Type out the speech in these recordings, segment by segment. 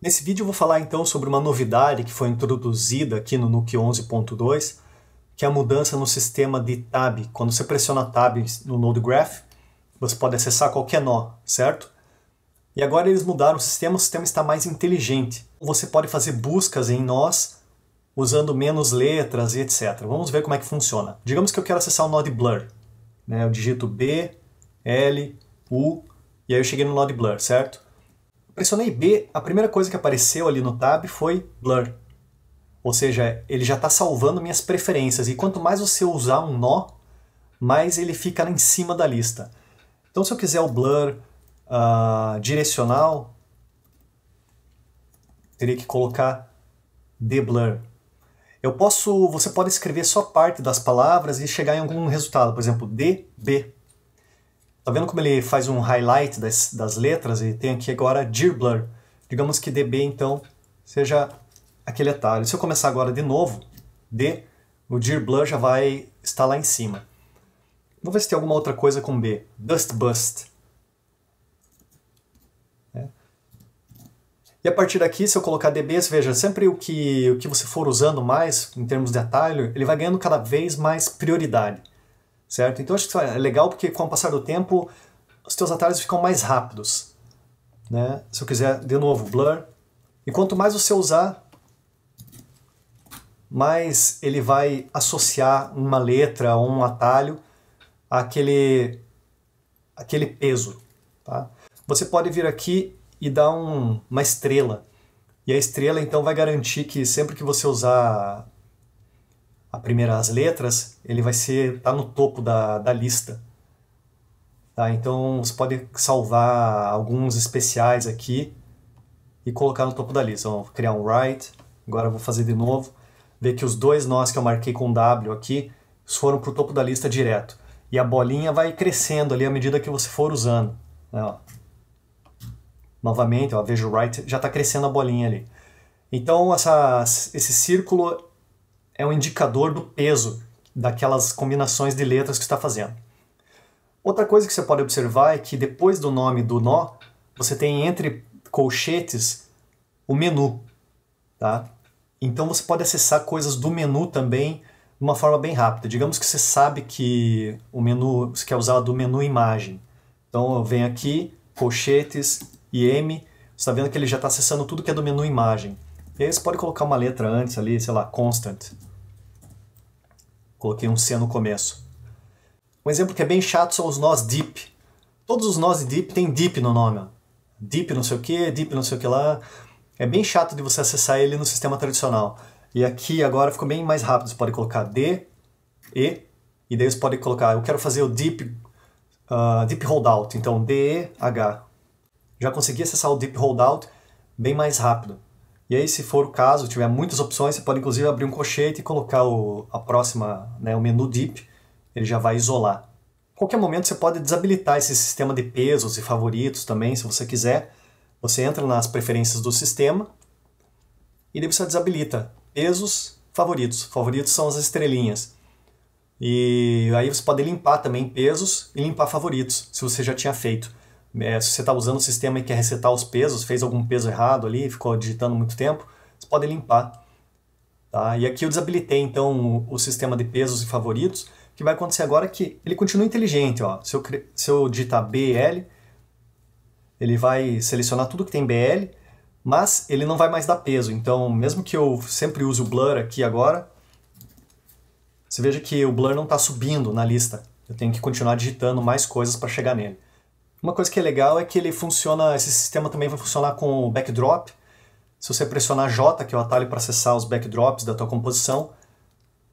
Nesse vídeo eu vou falar então sobre uma novidade que foi introduzida aqui no Nuke 11.2, que é a mudança no sistema de tab. Quando você pressiona tab no Node Graph, você pode acessar qualquer nó, certo? E agora eles mudaram o sistema, o sistema está mais inteligente. Você pode fazer buscas em nós usando menos letras e etc. Vamos ver como é que funciona. Digamos que eu quero acessar o nó de Blur. Né? Eu digito B, L, U, e aí eu cheguei no nó de Blur, certo? pressionei B, a primeira coisa que apareceu ali no tab foi Blur. Ou seja, ele já está salvando minhas preferências. E quanto mais você usar um nó, mais ele fica lá em cima da lista. Então, se eu quiser o blur uh, direcional, teria que colocar blur Eu posso, você pode escrever só parte das palavras e chegar em algum resultado, por exemplo, db. Tá vendo como ele faz um highlight das, das letras? E tem aqui agora dear blur. Digamos que db, então, seja aquele atalho. Se eu começar agora de novo, d, o dear blur já vai estar lá em cima. Vamos ver se tem alguma outra coisa com b. Dust bust. É. E a partir daqui, se eu colocar dbs, veja, sempre o que, o que você for usando mais, em termos de atalho, ele vai ganhando cada vez mais prioridade certo? Então acho que é legal porque com o passar do tempo os teus atalhos ficam mais rápidos, né? Se eu quiser, de novo, blur. E quanto mais você usar, mais ele vai associar uma letra ou um atalho àquele, aquele peso, tá? Você pode vir aqui e dar um, uma estrela. E a estrela, então, vai garantir que sempre que você usar a primeira as letras, ele vai ser tá no topo da, da lista. Tá? Então você pode salvar alguns especiais aqui e colocar no topo da lista. Então, vou criar um write, agora vou fazer de novo. Ver que os dois nós que eu marquei com W aqui foram para o topo da lista direto. E a bolinha vai crescendo ali à medida que você for usando. Né, ó. Novamente, ó, vejo o write, já está crescendo a bolinha ali. Então essa, esse círculo é um indicador do peso daquelas combinações de letras que está fazendo. Outra coisa que você pode observar é que depois do nome do nó, você tem entre colchetes o menu, tá? Então você pode acessar coisas do menu também de uma forma bem rápida. Digamos que você sabe que o menu, você quer usar do menu imagem. Então eu venho aqui, colchetes, IM, você está vendo que ele já está acessando tudo que é do menu imagem. E aí você pode colocar uma letra antes ali, sei lá, constant, Coloquei um C no começo. Um exemplo que é bem chato são os nós deep. Todos os nós de deep têm deep no nome. Ó. Deep não sei o que, deep não sei o que lá. É bem chato de você acessar ele no sistema tradicional. E aqui agora ficou bem mais rápido. Você pode colocar D, E, e daí você pode colocar, eu quero fazer o deep, uh, deep holdout. Então, D, E, H. Já consegui acessar o deep holdout bem mais rápido. E aí, se for o caso, tiver muitas opções, você pode inclusive abrir um cochete e colocar o, a próxima, né, o menu Deep, ele já vai isolar. Qualquer momento você pode desabilitar esse sistema de pesos e favoritos também, se você quiser. Você entra nas preferências do sistema e daí você desabilita pesos, favoritos. Favoritos são as estrelinhas. E aí você pode limpar também pesos e limpar favoritos, se você já tinha feito. É, se você está usando o sistema e quer resetar os pesos, fez algum peso errado ali, ficou digitando muito tempo, você pode limpar. Tá? E aqui eu desabilitei então o, o sistema de pesos e favoritos. O que vai acontecer agora é que ele continua inteligente. Ó. Se, eu, se eu digitar BL, ele vai selecionar tudo que tem BL, mas ele não vai mais dar peso. Então, mesmo que eu sempre use o Blur aqui agora, você veja que o Blur não está subindo na lista. Eu tenho que continuar digitando mais coisas para chegar nele. Uma coisa que é legal é que ele funciona, esse sistema também vai funcionar com o backdrop. Se você pressionar J, que é o atalho para acessar os backdrops da tua composição,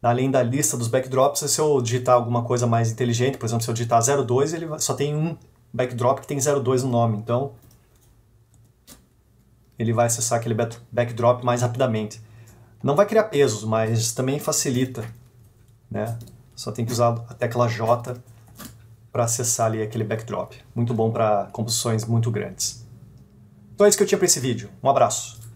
além da lista dos backdrops, se eu digitar alguma coisa mais inteligente, por exemplo, se eu digitar 02, ele só tem um backdrop que tem 02 no nome, então ele vai acessar aquele backdrop mais rapidamente. Não vai criar pesos, mas também facilita, né? Só tem que usar a tecla J para acessar ali aquele backdrop. Muito bom para composições muito grandes. Então é isso que eu tinha para esse vídeo. Um abraço!